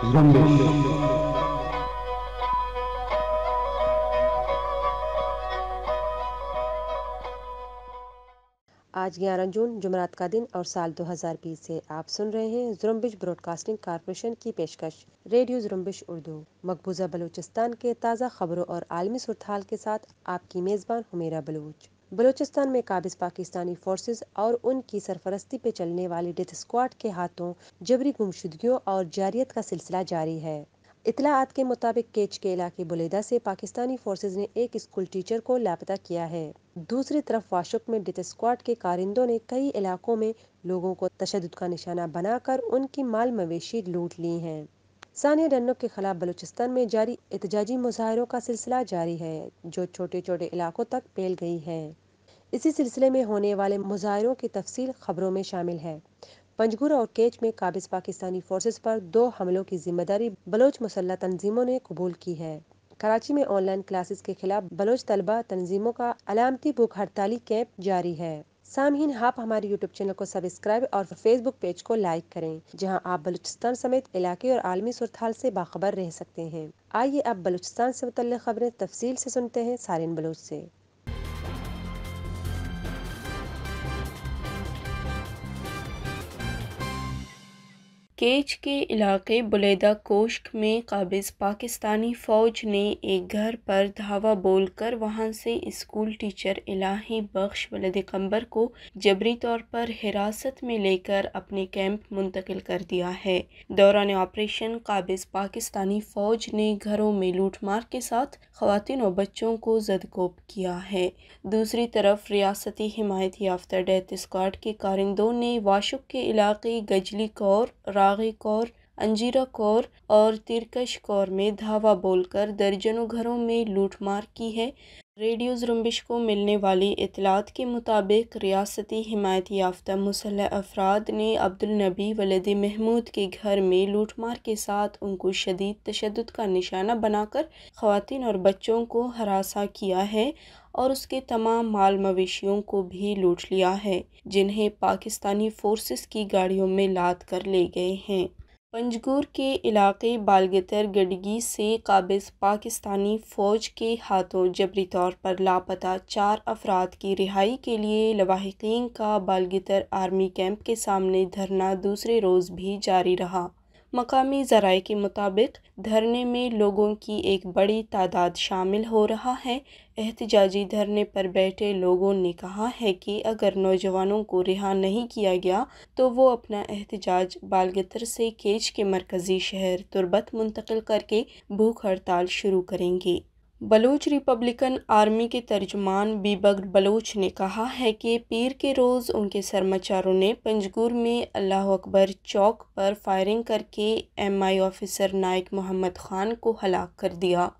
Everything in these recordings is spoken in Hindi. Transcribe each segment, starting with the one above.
आज 11 जून जुमरात का दिन और साल 2020 से आप सुन रहे हैं जुरम्बिश ब्रॉडकास्टिंग कारपोरेशन की पेशकश रेडियो जुरम्बिश उर्दू मकबूजा बलूचिस्तान के ताज़ा खबरों और आलमी सुरताल के साथ आपकी मेज़बान हुमेरा बलूच बलूचिस्तान में काबिज पाकिस्तानी फोर्सेस और उनकी सरपरस्ती पे चलने वाली डेथ स्क्वाड के हाथों जबरी गुमशुदगियों और जारियत का सिलसिला जारी है इतलात के मुताबिक केच के इलाके बुलेदा से पाकिस्तानी फोर्सेज ने एक स्कूल टीचर को लापता किया है दूसरी तरफ वाशुक में डेथ स्क्वाड के कारिंदों ने कई इलाकों में लोगों को तशद का निशाना बनाकर उनकी माल मवेशी लूट ली हैं सानिया डन्नो के खिलाफ बलूचिस्तान में जारी एहतजाजी मुजाहरों का सिलसिला जारी है जो छोटे छोटे इलाकों तक फैल गई है इसी सिलसिले में होने वाले मुजाहरों की तफसील खबरों में शामिल है पंजगुर और केच में काबिज पाकिस्तानी फोर्सेस पर दो हमलों की जिम्मेदारी बलोच मुसल्ला तंजीमों ने कबूल की है कराची में ऑनलाइन क्लासेस के खिलाफ बलोच तलबा तंजीमों का अलामती भूख हड़ताली कैंप जारी है सामहीन आप हमारे यूट्यूब चैनल को सब्सक्राइब और फेसबुक पेज को लाइक करें जहाँ आप बलूचिस्तान समेत इलाके और आलमी सुरताल से बाखबर रह सकते हैं आइए आप बलूचिस्तान से मुतल खबरें तफसील से सुनते हैं सारिन बलोच से केच के इलाके बुलेदा कोश्क में काबिज पाकिस्तानी फ़ौज ने एक घर पर धावा बोल कर वहाँ से स्कूल टीचर इलाही बख्श वलद को जबरी तौर पर हिरासत में लेकर अपने कैंप मुंतकिल कर दिया है दौरान ऑपरेशन काबिज पाकिस्तानी फ़ौज ने घरों में लूटमार के साथ खातिन और बच्चों को जदकोप किया है दूसरी तरफ रियासती हिमायत याफ्ता डेथ स्क्वाड के कारिंदों ने वाशुक के इलाके गजली कौर रा रागी कौर अंजीरा कौर और तिरकश कौर में धावा बोलकर दर्जनों घरों में लूटमार की है रेडियो जुम्बिश को मिलने वाली इतलात के मुताबिक रियासती हिमायत याफ्ता मुसल अफराद ने अब्दुल नबी वलद महमूद के घर में लूटमार के साथ उनको शदीद तशद का निशाना बनाकर खातिन और बच्चों को हरासा किया है और उसके तमाम माल मवेशियों को भी लूट लिया है जिन्हें पाकिस्तानी फोर्सेस की गाड़ियों में लाद कर ले गए हैं पंजगूर के इलाके बालगतर गडगी से काबिज पाकिस्तानी फ़ौज के हाथों जबरी तौर पर लापता चार अफराद की रिहाई के लिए लवाहिकीन का बालगतर आर्मी कैंप के सामने धरना दूसरे रोज़ भी जारी रहा मकामी ज़राए के मुताबिक धरने में लोगों की एक बड़ी तादाद शामिल हो रहा है एहतजाजी धरने पर बैठे लोगों ने कहा है कि अगर नौजवानों को रिहा नहीं किया गया तो वो अपना एहतजाज बालगतर से केच के मरकज़ी शहर तुरबत मुंतकिल करके भूख हड़ताल शुरू करेंगे बलूच रिपब्लिकन आर्मी के तर्जमान बीबक बलूच ने कहा है कि पीर के रोज़ उनके सरमाचारों ने पंजगुर में अल्लाह अकबर चौक पर फायरिंग करके एमआई ऑफिसर नायक मोहम्मद खान को हलाक कर दिया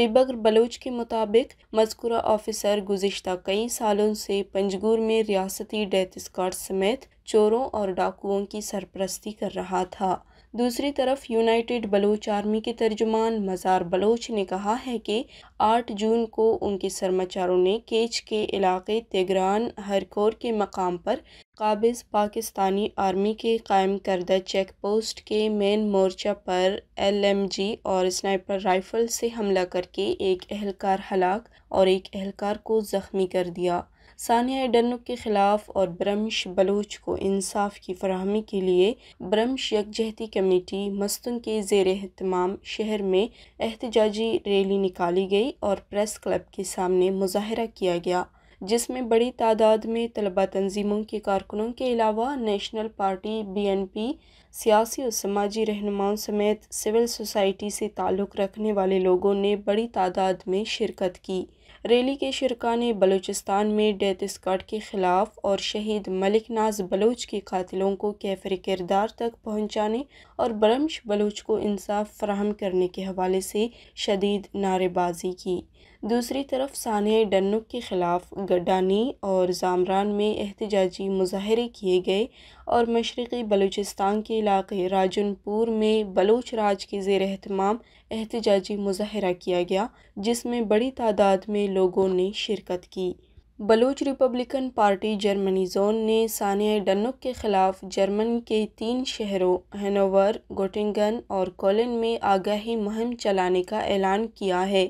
बीबक बलोच के मुताबिक मजकूरा ऑफिसर गुज्त कई सालों से पंजगुर में रियासती डेथ स्कॉट समेत चोरों और डाकुओं की सरपरस्ती कर रहा था दूसरी तरफ यूनाइटेड बलोच आर्मी के तर्जुमान मज़ार बलोच ने कहा है कि 8 जून को उनके सरमाचारों ने केच के इलाके तिगरान हरकोर के मकाम पर काबिज पाकिस्तानी आर्मी के कायम करदा चेक पोस्ट के मेन मोर्चा पर एलएमजी और स्नाइपर राइफल से हमला करके एक एहलकार हलाक और एक एहलकार को ज़ख्मी कर दिया सानिया डनुक के ख़िलाफ़ और ब्रह्मश बलोच को इंसाफ की फरहमी के लिए ब्रह्मश यकजहती कमेटी मस्तुन के जेर अहतमाम शहर में एहतजाजी रैली निकाली गई और प्रेस क्लब के सामने मुजाहरा किया गया जिसमें बड़ी तादाद में तलबा तंजीमों के कारकुनों के अलावा नेशनल पार्टी बीएनपी सियासी और समाजी रहनुमाओं समेत सिविल सोसाइटी से ताल्लुक़ रखने वाले लोगों ने बड़ी तादाद में शिरकत की रैली के शर्का ने बलूचिस्तान में डेथ स्कॉट के ख़िलाफ़ और शहीद मलिक नाज बलोच के कातिलों को कैफर किरदार तक पहुँचाने और बरमश बलोच को इंसाफ फ्राहम करने के हवाले से शदीद नारेबाजी की दूसरी तरफ सान्ह डनुक के ख़िलाफ़ गडानी और ज़ामरान में एहतजाजी मुजाहरे किए गए और मशरक़ी बलूचिस्तान के इलाके राजनपुर में बलूच राज के जेर अहतमाम एहतजाजी मुजाहरा किया गया जिसमें बड़ी तादाद में लोगों ने शिरकत की Baloch Republican Party Germany zone ने सानिया डनुक के ख़िलाफ़ जर्मनी के तीन शहरों हैनोवर गोटिंगन और कोलिन में आगाही मुहिम चलाने का ऐलान किया है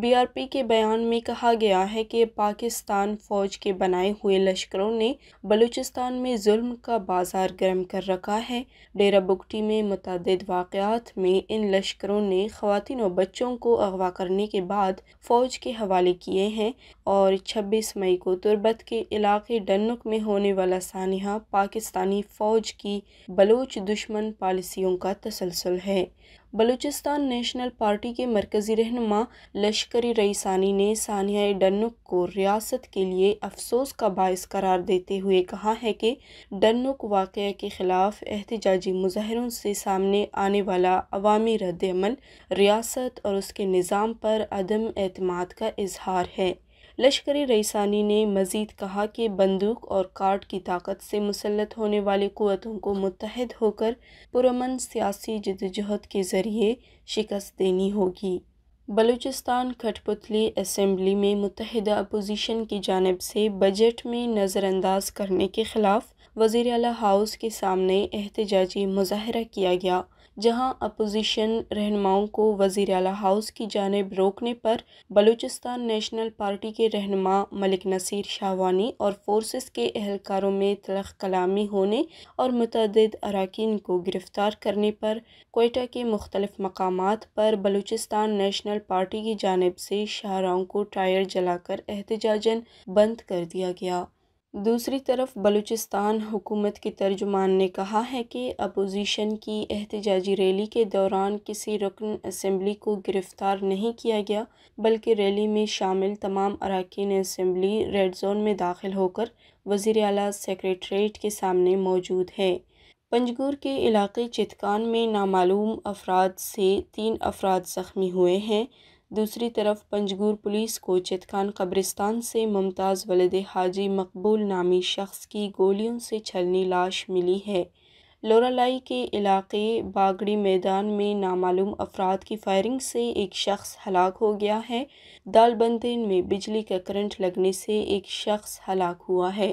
बीआरपी के बयान में कहा गया है कि पाकिस्तान फ़ौज के बनाए हुए लश्करों ने बलूचिस्तान में जुल्म का बाजार गर्म कर रखा है डेरा बुगटी में मतद वाक़ात में इन लश्करों ने खातिन और बच्चों को अगवा करने के बाद फ़ौज के हवाले किए हैं और 26 मई को तुरबत के इलाके डनुक में होने वाला सानहा पाकिस्तानी फ़ौज की बलोच दुश्मन पॉलिसियों का तसलसल है बलूचिस्तान नेशनल पार्टी के मरकज़ी रहनुमा लश्करी रईसानी ने सानिया डनुक को रियासत के लिए अफसोस का बायस करार देते हुए कहा है कि डनुक वाक़ के ख़िलाफ़ एहतजाजी मुजाहरों से सामने आने वाला अवामी रद्दमल रियासत और उसके निज़ाम पर अदम अतमाद का इजहार है लश्कर रईसानी ने मज़ीद कहा कि बंदूक और कार्ड की ताकत से मुसलत होने वाली क़वतों को मुतहद होकर पुरमन सियासी जदजहद के ज़रिए शिकस्त देनी होगी बलूचिस्तान खटपुतली असम्बली में मुतहद अपोजिशन की जानब से बजट में नज़रअंदाज करने के ख़िलाफ़ वज़ी अला हाउस के सामने एहतजाजी मुजाहरा किया गया जहां अपोजिशन रहनुमाओं को वजीर अला हाउस की जानब रोकने पर बलूचिस्तान नेशनल पार्टी के रहनमा मलिक नसीर शाहवानी और फोर्सेस के एहलकारों में तलख कलामी होने और मतद अरकान को गिरफ़्तार करने पर कोयटा के मुख्तलिफ मकाम पर बलूचिस्तान नेशनल पार्टी की जानब से शाहराओं को टायर जलाकर एहतजाजन बंद कर दिया गया दूसरी तरफ बलूचिस्तान हुकूमत की तर्जुमान ने कहा है कि अपोजिशन की एहतजाजी रैली के दौरान किसी रुकन असम्बली को गिरफ़्तार नहीं किया गया बल्कि रैली में शामिल तमाम अरकान असम्बली रेड जोन में दाखिल होकर वजीर अला सेक्रेटरीट के सामने मौजूद है पंजगूर के इलाके चितकान में नामालूम अफराद से तीन अफराद ज़ख्मी हुए हैं दूसरी तरफ पंजगूर पुलिस को चितखान कब्रिस्तान से मुमताज़ वलद हाजी मकबूल नामी शख्स की गोलियों से छलनी लाश मिली है लोरालाई के इलाके बागड़ी मैदान में नामालूम अफराद की फायरिंग से एक शख्स हलाक हो गया है दालबंदेन में बिजली का करंट लगने से एक शख्स हलाक हुआ है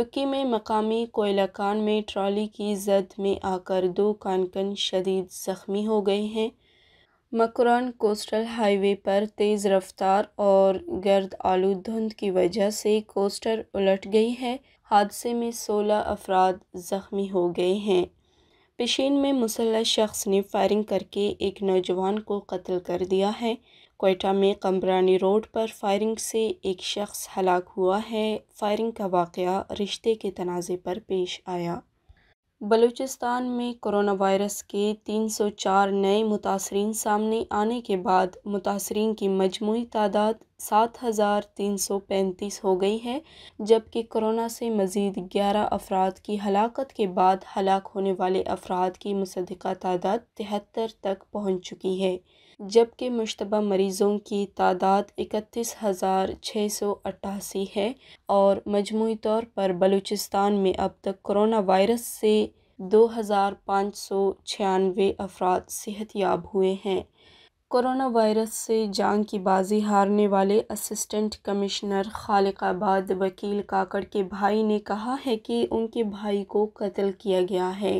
दुक्की में मकामी कोयला कान में ट्रॉली की जद में आकर दो कानकन शदीद ज़ख्मी हो गए हैं मकरान कोस्टल हाईवे पर तेज़ रफ्तार और गर्द आलू धुंध की वजह से कोस्टर उलट गई है हादसे में सोलह अफराद ज़ख्मी हो गए हैं पिशीन में मुसल शख्स ने फायरिंग करके एक नौजवान को कत्ल कर दिया है कोयटा में कमरानी रोड पर फायरिंग से एक शख्स हलाक हुआ है फायरिंग का वाक़ रिश्ते के तनाज़े पर पेश आया बलूचिस्तान में कोरोना वायरस के 304 नए मुतासरीन सामने आने के बाद मुतासरीन की मजमू तादाद सात हज़ार तीन सौ पैंतीस हो गई है जबकि कोरोना से मज़ीद ग्यारह अफराद की हलाकत के बाद हलाक होने वाले अफराद की मुसदा तादाद तिहत्तर तक पहुँच चुकी है जबकि मुशतबा मरीज़ों की तादाद इकतीस हज़ार छः सौ अट्ठासी है और मजमू तौर पर बलूचिस्तान में अब तक कोरोना वायरस से दो हज़ार पाँच सौ छियानवे अफराद याब हुए हैं कोरोना वायरस से जान की बाजी हारने वाले असिस्टेंट कमिश्नर खालिकाबाद वकील काकड़ के भाई ने कहा है कि उनके भाई को कत्ल किया गया है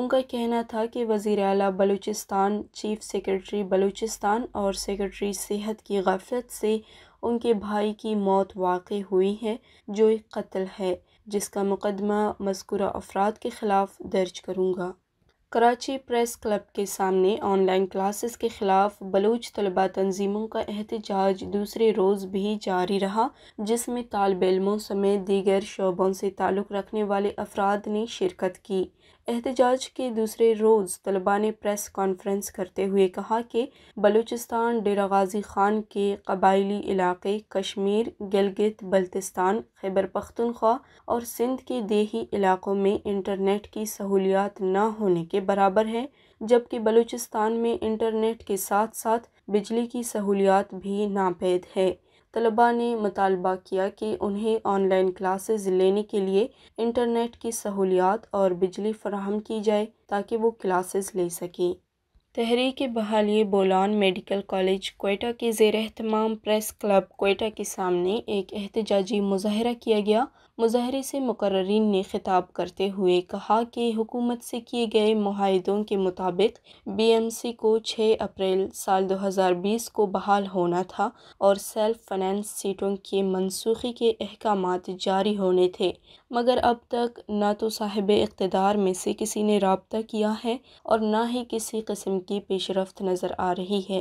उनका कहना था कि वज़ी अला बलूचिस्तान चीफ सेक्रेटरी बलूचिस्तान और सेक्रेटरी सेहत की गफलत से उनके भाई की मौत वाक़ हुई है जो एक कत्ल है जिसका मुकदमा मस्कुरा अफराद के ख़िलाफ़ दर्ज करूँगा कराची प्रेस क्लब के सामने ऑनलाइन क्लासेस के खिलाफ बलूच तलबा तंजीमों का एहतजाज दूसरे रोज़ भी जारी रहा जिसमें तालब इलमों समेत दीगर शोबों से ताल्लुक़ रखने वाले अफराद ने शिरकत की एहतजाज के दूसरे रोज़ तलबा ने प्रेस कॉन्फ्रेंस करते हुए कहा कि बलूचिस्तान डेरा गाजी खान के कबायली इलाके कश्मीर गिलगित बल्तिस्तान खैबर पख्तनख्वा और सिंध के देही इलाकों में इंटरनेट की सहूलियात न होने के बराबर है जबकि बलूचिस्तान में इंटरनेट के साथ साथ बिजली की सहूलियात भी नापैद है तलबा ने मुतालबा किया कि उन्हें ऑनलाइन क्लासेस लेने के लिए इंटरनेट की सहूलियात और बिजली फराहम की जाए ताकि वो क्लासेस ले सकें तहरीक बहाली बोलान मेडिकल कॉलेज कोयटा के जेर अहतमाम प्रेस क्लब कोयटा के सामने एक एहतजाजी मुजाहरा किया गया मुजाहरे से मुकर्रीन ने खिताब करते हुए कहा कि हुकूमत से किए गए माहदों के मुताबिक बीएमसी को 6 अप्रैल साल 2020 को बहाल होना था और सेल्फ फाइनेंस सीटों के मनसूखी के अहकाम जारी होने थे मगर अब तक ना तो साहिब इकतदार में से किसी ने रबता किया है और ना ही किसी कस्म की पेशरफ नज़र आ रही है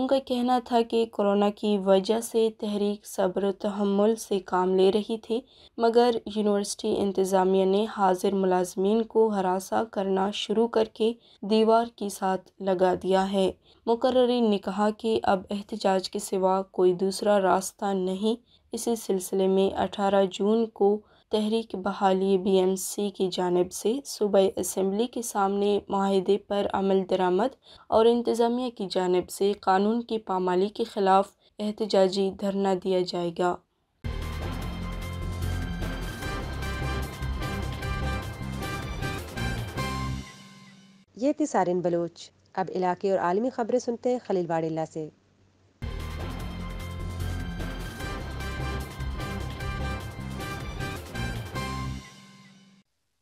उनका कहना था कि कोरोना की वजह से तहरीक सब्र तहमुल से काम ले रही थी मगर यूनिवर्सिटी इंतज़ामिया ने हाजिर मुलाजमीन को हरासा करना शुरू करके दीवार के साथ लगा दिया है मुकर्रीन ने कहा कि अब एहतजाज के सिवा कोई दूसरा रास्ता नहीं इसी सिलसिले में 18 जून को तहरीक बहाली बी एम सी की जानब से सूबे असम्बली के सामने माहे पर अमल दरामद और इंतज़ामिया की जानब से कानून की पामाली के ख़िलाफ़ एहतजाजी धरना दिया जाएगा ये थी सारिन बलोच अब इलाके और आलमी ख़बरें सुनते हैं खलील से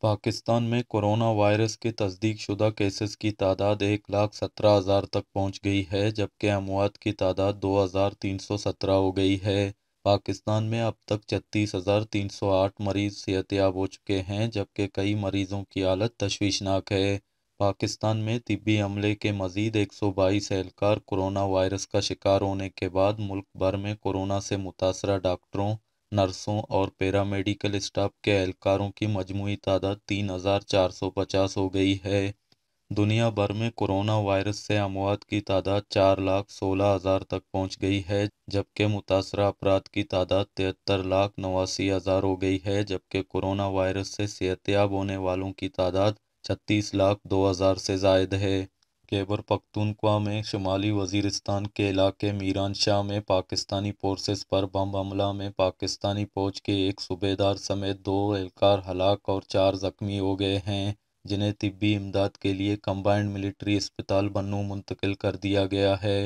पाकिस्तान में कोरोना वायरस के तस्दीक शुदा केसेस की तादाद एक लाख सत्रह हज़ार तक पहुंच गई है जबकि अमवात की तादाद दो हज़ार तीन सौ सत्रह हो गई है पाकिस्तान में अब तक छत्तीस हज़ार तीन सौ आठ मरीज़ सेहतियाब हो चुके हैं जबकि कई मरीज़ों की हालत तशवीशनाक है पाकिस्तान में तिबी अमले के मज़ीद एक सौ बाईस एहलकार कोरोना वायरस का शिकार होने के बाद मुल्क भर में कोरोना से मुतासर डॉक्टरों नर्सों और पैरामेडिकल स्टाफ के एहलकारों की मजमू तादाद तीन हज़ार चार सौ पचास हो गई है दुनिया भर में कोरोना वायरस से अमवात की तादाद चार लाख सोलह हज़ार तक पहुंच गई है जबकि मुतासर अफराद की तादाद तिहत्तर लाख नवासी हज़ार हो गई है जबकि कोरोना वायरस से सेहतियाब होने वालों की तादाद छत्तीस लाख दो हज़ार से जायद है खैबर पख्तूनख्वा में शुमाली वजीरस्तान के इलाके मीरान शाह में पाकिस्तानी फोर्सेस पर बम हमला में पाकिस्तानी फौज के एक सूबेदार समेत दो एहलकार हलाक और चार जख्मी हो गए हैं जिन्हें तिब्बी इमदाद के लिए कम्बाइंड मिलिट्री अस्पताल बन्नू मुंतकिल कर दिया गया है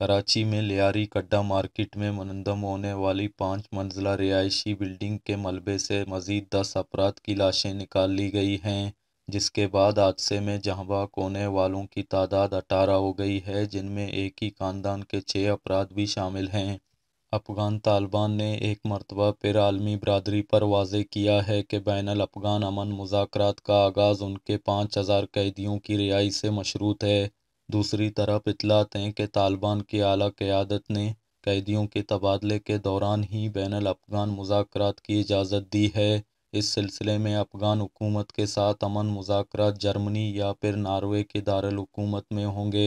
कराची में लियारी कड्डा मार्केट में मनंदम होने वाली पाँच मंजिला रिहायशी बिल्डिंग के मलबे से मज़ीद दस अफराद की लाशें निकाल ली गई हैं जिसके बाद हादसे में जहां कोने वालों की तादाद अठारह हो गई है जिनमें एक ही खानदान के छः अपराध भी शामिल हैं अफगान तालिबान ने एक मरतबा फिर आलमी बरदरी पर वाजे किया है कि बैन अफगान अमन मुजाकर का आगाज़ उनके पाँच हज़ार कैदियों की रिहाई से मशरूत है दूसरी तरफ इतलात हैं कि तालिबान की अली क़्यादत ने कैदियों के तबादले के दौरान ही बैन अफगान मुजाकर की इजाज़त दी है इस सिलसिले में अफ़गान हुकूमत के साथ अमन मुजाकर जर्मनी या फिर नार्वे के दारकूमत में होंगे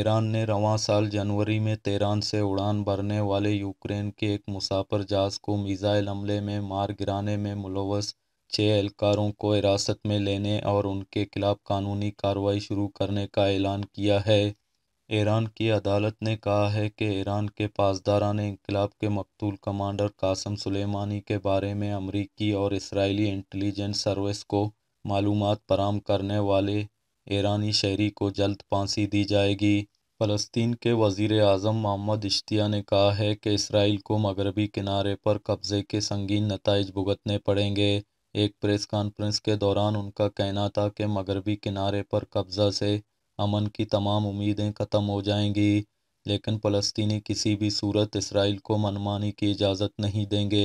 ईरान ने रवान साल जनवरी में तेरान से उड़ान भरने वाले यूक्रेन के एक मुसाफर जहाज़ को मिज़ाइल हमले में मार गिराने में मुलवस छः एहलकारों को हिरासत में लेने और उनके खिलाफ कानूनी कार्रवाई शुरू करने का ऐलान किया है ईरान की अदालत ने कहा है कि ईरान के पासदारान इनकलाब के मकतूल कमांडर कासम सुलेमानी के बारे में अमरीकी और इसराइली इंटेलिजेंस सर्विस को मालूम फराम करने वाले ईरानी शहरी को जल्द फांसी दी जाएगी फ़लस्तीन के वजीर अजम मोहम्मद इश्तिया ने कहा है कि इसराइल को मगरबी किनारे पर कब्ज़े के संगीन नतज भुगतने पड़ेंगे एक प्रेस कॉन्फ्रेंस के दौरान उनका कहना था कि मगरबी किनारे पर कब्ज़ा से अमन की तमाम उम्मीदें ख़त्म हो जाएंगी लेकिन फ़लस्तनी किसी भी सूरत इसराइल को मनमानी की इजाज़त नहीं देंगे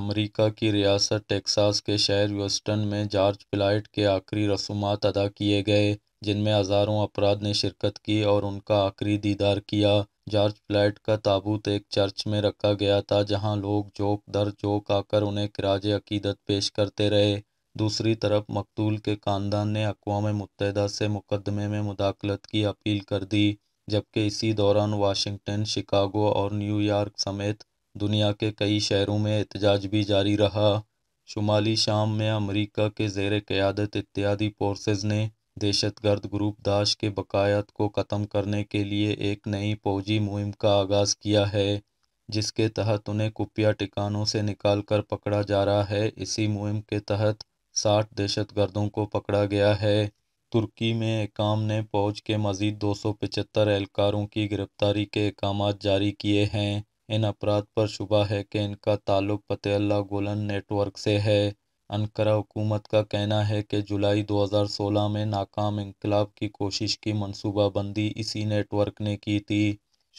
अमेरिका की रियासत टेक्सास के शहर ह्यूस्टन में जॉर्ज फ्लाइट के आखिरी रसूमात अदा किए गए जिनमें हज़ारों अफराद ने शिरकत की और उनका आखिरी दीदार किया जॉर्ज फ्लाइट का ताबूत एक चर्च में रखा गया था जहां लोग जोक दर जोक आकर उन्हें किराज अकीदत पेश करते रहे दूसरी तरफ मकतूल के खानदान ने अकवा मुतहदा से मुकदमे में मुदाखलत की अपील कर दी जबकि इसी दौरान वाशिंगटन शिकागो और न्यूयॉर्क समेत दुनिया के कई शहरों में एहतजाज भी जारी रहा शुमाली शाम में अमरीका के जेर क़्यादत इत्यादि फोर्सेज ने दहशत गर्द ग्रुप दाश के बकायात को ख़त्म करने के लिए एक नई फौजी मुहिम का आगाज़ किया है जिसके तहत उन्हें कुपिया टिकानों से निकाल कर पकड़ा जा रहा है इसी मुहिम के तहत साठ दहशत गर्दों को पकड़ा गया है तुर्की में एकाम ने फौज के मजीद दो सौ पचहत्तर एहलकारों की गिरफ्तारी के अहकाम जारी किए हैं इन अपराध पर शुबा है कि इनका ताल्लुक फतेल्ला गोलन नेटवर्क से है अनकरा हुकूमत का कहना है कि जुलाई 2016 में नाकाम इनकलाब की कोशिश की मनसूबाबंदी इसी नेटवर्क ने की थी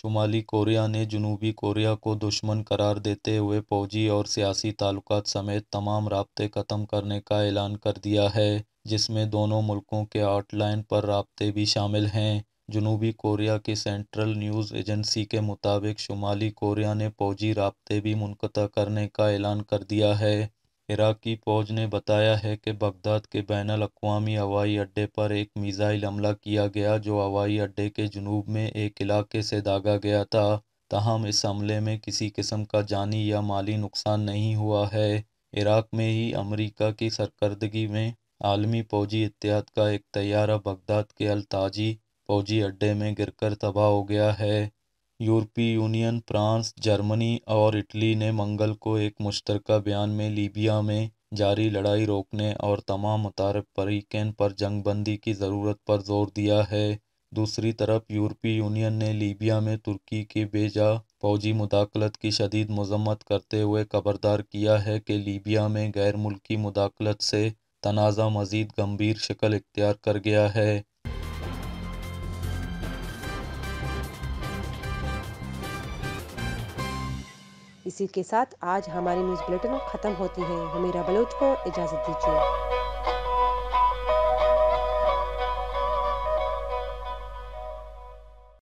शुमाली कोरिया ने जनूबी कोरिया को दुश्मन करार देते हुए फौजी और सियासी ताल्लुक समेत तमाम रबते ख़त्म करने का ऐलान कर दिया है जिसमें दोनों मुल्कों के आउटलाइन पर रबते भी शामिल हैं जनूबी कोरिया की सेंट्रल न्यूज़ एजेंसी के मुताबिक शुमाली कोरिया ने फौजी रबते भी मुनक़ करने का ऐलान कर दिया है इराक़ी फ़ौज ने बताया है कि बगदाद के बैन अवी हवाई अड्डे पर एक मिज़ाइल हमला किया गया जो हवाई अड्डे के जनूब में एक इलाके से दागा गया था तहम इस हमले में किसी किस्म का जानी या माली नुकसान नहीं हुआ है इराक़ में ही अमरीका की सरकर्दगी में आलमी फ़ौजी इतिहाद का एक तैयारा बगदाद के अलताजी फ़ौजी अड्डे में गिरकर तबाह हो गया है यूरोपीय यूनियन फ्रांस जर्मनी और इटली ने मंगल को एक मुश्तरका बयान में लीबिया में जारी लड़ाई रोकने और तमाम मुतार फरीकैन पर जंगबंदी की ज़रूरत पर जोर दिया है दूसरी तरफ यूरोपीय यूनियन ने लीबिया में तुर्की की बेजा फौजी मुदाखलत की शदीद मजम्मत करते हुए खबरदार किया है कि लीबिया में गैर मुल्की मुदाखलत से तनाज़ा मजीद गंभीर शक्ल इख्तियार कर गया है इसी के साथ आज हमारी न्यूज़ बुलेटिन ख़त्म होती है हमीरा बलोच को इजाज़त दीजिए